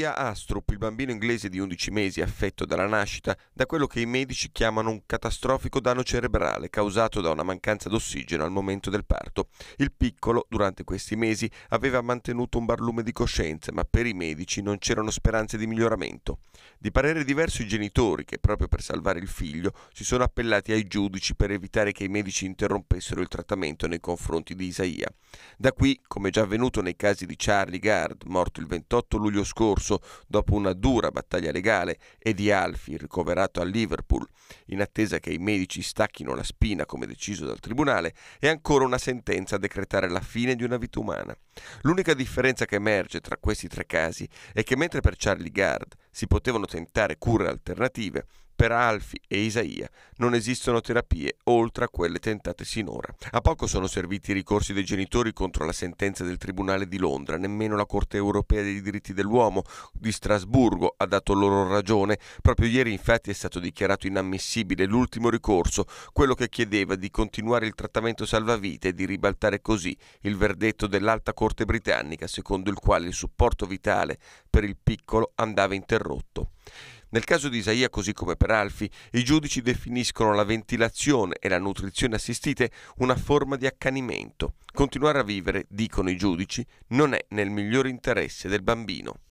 Mattia Astrup, il bambino inglese di 11 mesi affetto dalla nascita da quello che i medici chiamano un catastrofico danno cerebrale causato da una mancanza d'ossigeno al momento del parto. Il piccolo, durante questi mesi, aveva mantenuto un barlume di coscienza, ma per i medici non c'erano speranze di miglioramento. Di parere diverso i genitori, che proprio per salvare il figlio, si sono appellati ai giudici per evitare che i medici interrompessero il trattamento nei confronti di Isaia. Da qui, come già avvenuto nei casi di Charlie Gard, morto il 28 luglio scorso, scorso dopo una dura battaglia legale e di Alfi ricoverato a Liverpool in attesa che i medici stacchino la spina come deciso dal tribunale e ancora una sentenza a decretare la fine di una vita umana. L'unica differenza che emerge tra questi tre casi è che mentre per Charlie Gard si potevano tentare cure alternative, per Alfi e Isaia non esistono terapie oltre a quelle tentate sinora. A poco sono serviti i ricorsi dei genitori contro la sentenza del Tribunale di Londra, nemmeno la Corte europea dei diritti dell'uomo di Strasburgo ha dato loro ragione. Proprio ieri infatti è stato dichiarato inammissibile l'ultimo ricorso, quello che chiedeva di continuare il trattamento salvavita e di ribaltare così il verdetto dell'Alta Corte britannica, secondo il quale il supporto vitale per il piccolo andava interrotto. Nel caso di Isaia, così come per Alfi, i giudici definiscono la ventilazione e la nutrizione assistite una forma di accanimento. Continuare a vivere, dicono i giudici, non è nel miglior interesse del bambino.